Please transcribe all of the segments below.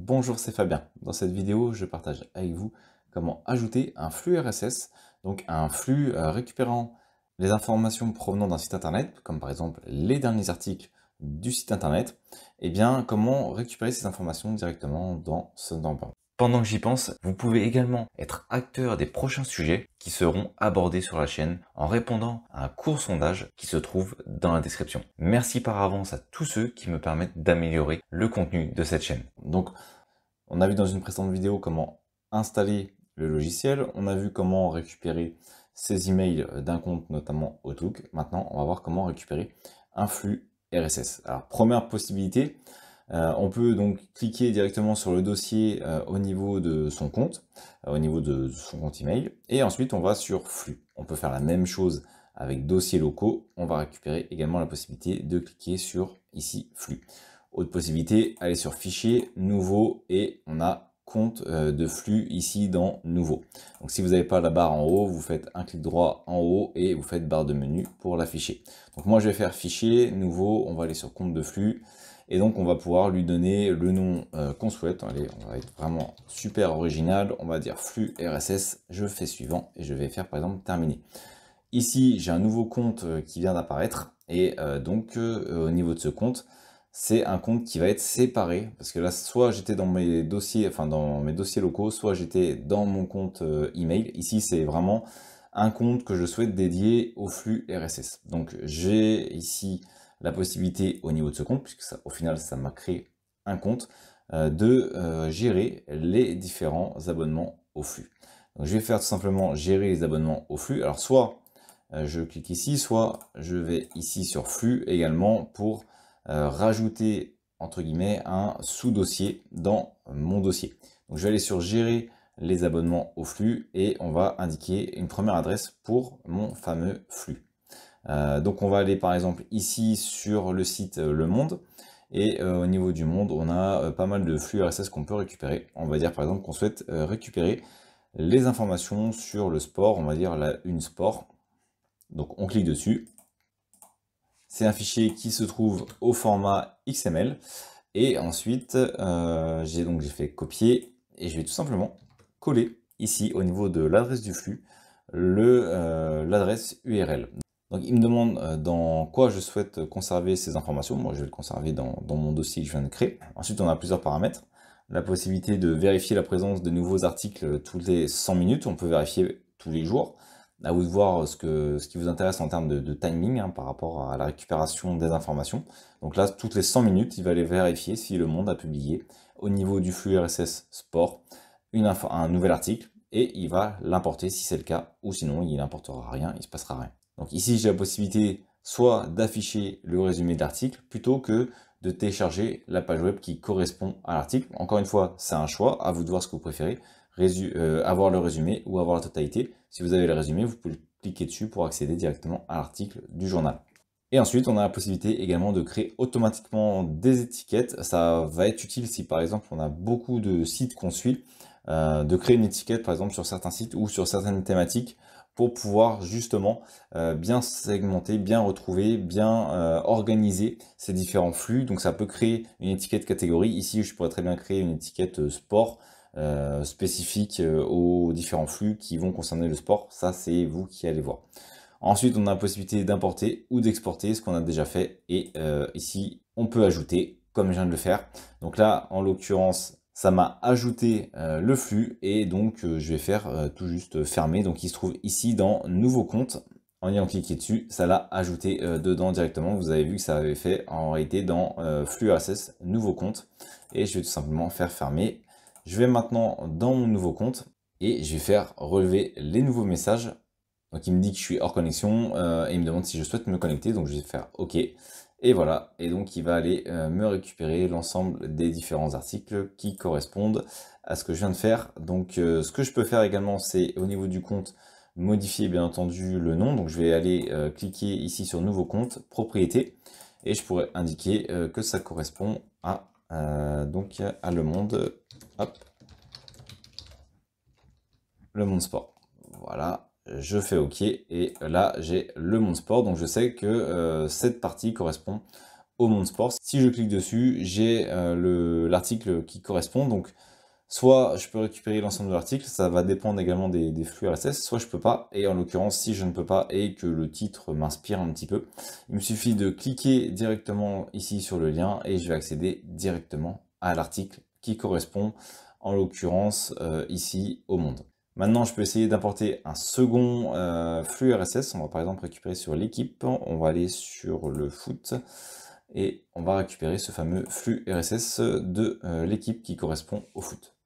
Bonjour, c'est Fabien. Dans cette vidéo, je partage avec vous comment ajouter un flux RSS, donc un flux euh, récupérant les informations provenant d'un site internet, comme par exemple les derniers articles du site internet, et eh bien comment récupérer ces informations directement dans Sundanban. Pendant que j'y pense, vous pouvez également être acteur des prochains sujets qui seront abordés sur la chaîne en répondant à un court sondage qui se trouve dans la description. Merci par avance à tous ceux qui me permettent d'améliorer le contenu de cette chaîne. Donc, on a vu dans une précédente vidéo comment installer le logiciel, on a vu comment récupérer ses emails d'un compte, notamment Outlook. Maintenant, on va voir comment récupérer un flux RSS. Alors, première possibilité, euh, on peut donc cliquer directement sur le dossier euh, au niveau de son compte, euh, au niveau de, son compte email, et ensuite on va sur flux. On peut faire la même chose avec dossiers locaux, on va récupérer également la possibilité de cliquer sur ici flux. Autre possibilité, aller sur fichier, nouveau, et on a compte euh, de flux ici dans nouveau. Donc si vous n'avez pas la barre en haut, vous faites un clic droit en haut et vous faites barre de menu pour l'afficher. Donc moi je vais faire fichier, nouveau, on va aller sur compte de flux et donc on va pouvoir lui donner le nom euh, qu'on souhaite. Allez, on va être vraiment super original, on va dire flux RSS, je fais suivant et je vais faire par exemple terminer. Ici j'ai un nouveau compte euh, qui vient d'apparaître et donc au niveau de ce compte, c'est un compte qui va être séparé parce que là soit j'étais dans mes dossiers enfin dans mes dossiers locaux soit j'étais dans mon compte euh, email ici c'est vraiment un compte que je souhaite dédier au flux RSS donc j'ai ici la possibilité au niveau de ce compte puisque au final ça m'a créé un compte euh, de euh, gérer les différents abonnements au flux donc je vais faire tout simplement gérer les abonnements au flux alors soit je clique ici soit je vais ici sur flux également pour euh, rajouter entre guillemets un sous-dossier dans mon dossier. Donc je vais aller sur gérer les abonnements au flux et on va indiquer une première adresse pour mon fameux flux. Euh, donc on va aller par exemple ici sur le site euh, Le Monde et au niveau du monde on a pas mal de flux RSS qu'on peut récupérer. On va dire par exemple qu'on souhaite récupérer les informations sur le sport, on va dire la une sport. Donc on clique dessus c'est un fichier qui se trouve au format XML. Et ensuite, euh, j'ai donc fait copier et je vais tout simplement coller ici au niveau de l'adresse du flux euh, l'adresse URL. Donc il me demande euh, dans quoi je souhaite conserver ces informations. Moi je vais le conserver dans, dans, mon dossier que je viens de créer. Ensuite on a plusieurs paramètres. La possibilité de vérifier la présence de nouveaux articles toutes les 100 minutes. On peut vérifier tous les jours à vous de voir euh, ce, que, ce qui vous intéresse en termes de, timing hein, par rapport à la récupération des informations. Donc là, toutes les 100 minutes, il va aller vérifier si le monde a publié au niveau du flux RSS Sport un nouvel article et il va l'importer si c'est le cas ou sinon il n'importera rien, il ne se passera rien. Donc ici, j'ai la possibilité soit d'afficher le résumé de plutôt que de télécharger la page web qui correspond à l'article. Encore une fois, c'est un choix, à vous de voir ce que vous préférez, euh, avoir le résumé ou avoir la totalité. Si vous avez le résumé, vous pouvez cliquer dessus pour accéder directement à l'article du journal. Et ensuite, on a la possibilité également de créer automatiquement des étiquettes. Ça va être utile si par exemple on a beaucoup de sites qu'on suit, euh, de créer une étiquette par exemple sur certains sites ou sur certaines thématiques pour pouvoir justement euh, bien segmenter, bien retrouver, bien euh, organiser ces différents flux. Donc ça peut créer une étiquette catégorie. Ici, je pourrais très bien créer une étiquette sport euh, spécifique euh, aux différents flux qui vont concerner le sport. Ça, c'est vous qui allez voir. Ensuite, on a la possibilité d'importer ou d'exporter ce qu'on a déjà fait. Et euh, ici, on peut ajouter, comme je viens de le faire. Donc là, en l'occurrence, ça m'a ajouté le flux et donc je vais faire tout juste fermer. Donc il se trouve ici dans nouveau compte. En ayant cliqué dessus, ça l'a ajouté dedans directement. Vous avez vu que ça avait fait en réalité dans flux RSS nouveau compte. Et je vais tout simplement faire fermer je vais maintenant dans mon nouveau compte et je vais faire relever les nouveaux messages. Donc il me dit que je suis hors connexion euh, et il me demande si je souhaite me connecter. Donc je vais faire OK. Et voilà, et donc il va aller euh, me récupérer l'ensemble des différents articles qui correspondent à ce que je viens de faire. Donc euh, ce que je peux faire également, c'est au niveau du compte, modifier bien entendu le nom. Donc je vais aller cliquer ici sur nouveau compte, propriété, et je pourrais indiquer que ça correspond à euh, donc à ah, Le Monde, hop, Le Monde Sport. Voilà, je fais OK et là j'ai Le Monde Sport. Donc je sais que euh, cette partie correspond au Monde Sport. Si je clique dessus, j'ai euh, l'article qui correspond. Donc Soit je peux récupérer l'ensemble de l'article, ça va dépendre également des, flux RSS, soit je peux pas, et en l'occurrence si je ne peux pas et que le titre m'inspire un petit peu, il me suffit de cliquer directement ici sur le lien et je vais accéder directement à l'article qui correspond en l'occurrence euh, ici au monde. Maintenant, je peux essayer d'importer un second euh, flux RSS. On va par exemple récupérer sur l'équipe. On va aller sur le foot et on va récupérer ce fameux flux RSS de euh, l'équipe qui correspond au foot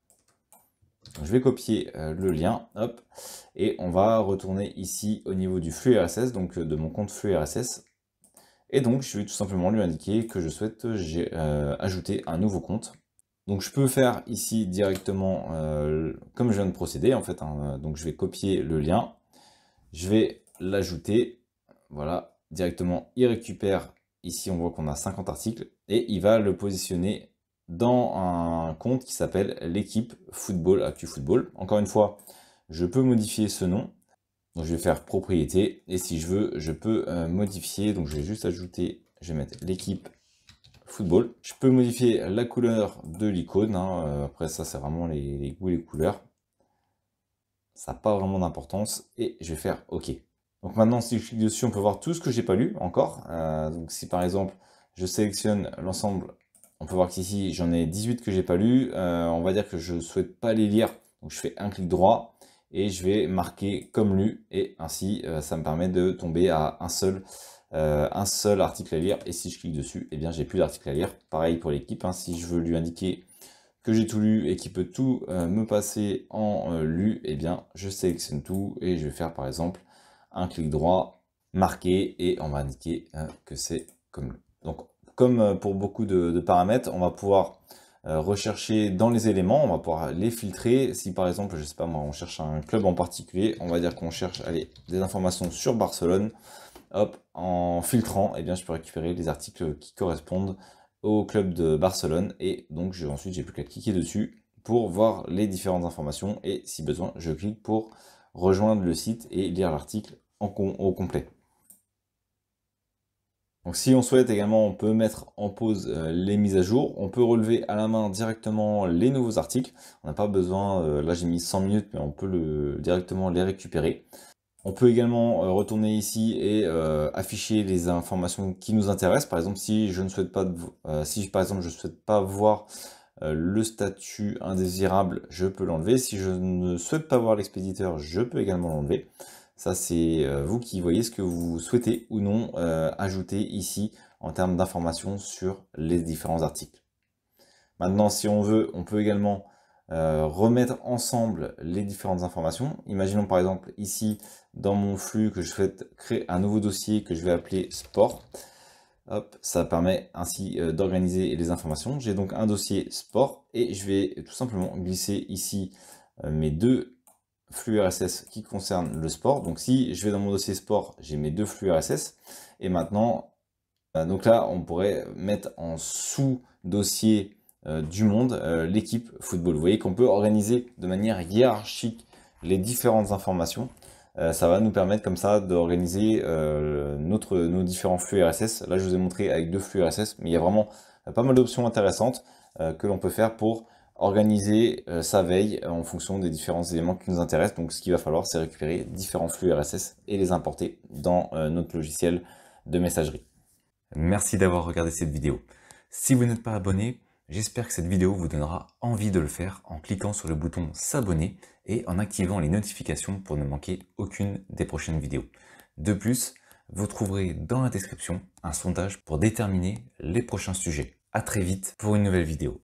je vais copier euh, le lien, hop, et on va retourner ici au niveau du flux RSS, donc euh, de mon compte flux RSS. Et donc, je vais tout simplement lui indiquer que je souhaite euh, ajouter un nouveau compte. Donc, je peux faire ici directement comme je viens de procéder, en fait. Hein, donc, je vais copier le lien, je vais l'ajouter, voilà, directement, il récupère, ici on voit qu'on a 50 articles, et il va le positionner dans un compte qui s'appelle l'équipe football actu football. Encore une fois, je peux modifier ce nom. Donc je vais faire propriété et si je veux, je peux euh, modifier. Donc je vais juste ajouter, je vais mettre l'équipe football. Je peux modifier la couleur de l'icône. Hein. Euh, après ça, c'est vraiment les, les goûts, les couleurs. Ça n'a pas vraiment d'importance et je vais faire OK. Donc maintenant, si je clique dessus, on peut voir tout ce que j'ai pas lu encore. Euh, donc si par exemple, je sélectionne l'ensemble on peut voir qu'ici, j'en ai 18 que j'ai pas lu. Euh, on va dire que je ne souhaite pas les lire. Donc je fais un clic droit et je vais marquer comme lu. Et ainsi, euh, ça me permet de tomber à un seul, euh, un seul article à lire. Et si je clique dessus, eh bien j'ai plus d'articles à lire. Pareil pour l'équipe. Hein, si je veux lui indiquer que j'ai tout lu et qu'il peut tout me passer en lu, eh bien je sélectionne tout et je vais faire par exemple un clic droit, marqué et on va indiquer que c'est comme lu. Donc comme euh, pour beaucoup de, paramètres, on va pouvoir euh, rechercher dans les éléments, on va pouvoir les filtrer. Si par exemple, je sais pas moi, on cherche un club en particulier, on va dire qu'on cherche allez, des informations sur Barcelone. Hop, en filtrant, et eh bien, je peux récupérer les articles qui correspondent au club de Barcelone. Et donc, je, ensuite, j'ai plus qu'à cliquer dessus pour voir les différentes informations. Et si besoin, je clique pour rejoindre le site et lire l'article au complet. Donc si on souhaite également, on peut mettre en pause euh, les mises à jour. On peut relever à la main directement les nouveaux articles. On n'a pas besoin, euh, là j'ai mis 100 minutes, mais on peut le, directement les récupérer. On peut également euh, retourner ici et afficher les informations qui nous intéressent. Par exemple, si je ne souhaite pas, si par exemple je souhaite pas voir le statut indésirable, je peux l'enlever. Si je ne souhaite pas voir l'expéditeur, je peux également l'enlever. Ça, c'est euh, vous qui voyez ce que vous souhaitez ou non euh, ajouter ici en termes d'informations sur les différents articles. Maintenant, si on veut, on peut également euh, remettre ensemble les différentes informations. Imaginons par exemple ici dans mon flux que je souhaite créer un nouveau dossier que je vais appeler sport. Hop, ça permet ainsi d'organiser les informations. J'ai donc un dossier sport et je vais tout simplement glisser ici mes deux flux RSS qui concerne le sport. Donc si je vais dans mon dossier sport, j'ai mes deux flux RSS. Et maintenant, euh, donc là, on pourrait mettre en sous-dossier euh, du monde euh, l'équipe football. Vous voyez qu'on peut organiser de manière hiérarchique les différentes informations. ça va nous permettre comme ça d'organiser notre nos différents flux RSS. Là, je vous ai montré avec deux flux RSS, mais il y a vraiment pas mal d'options intéressantes que l'on peut faire pour organiser euh, sa veille euh, en fonction des différents éléments qui nous intéressent. Donc ce qu'il va falloir, c'est récupérer différents flux RSS et les importer dans euh, notre logiciel de messagerie. Merci d'avoir regardé cette vidéo. Si vous n'êtes pas abonné, j'espère que cette vidéo vous donnera envie de le faire en cliquant sur le bouton s'abonner et en activant les notifications pour ne manquer aucune des prochaines vidéos. De plus, vous trouverez dans la description un sondage pour déterminer les prochains sujets. A très vite pour une nouvelle vidéo.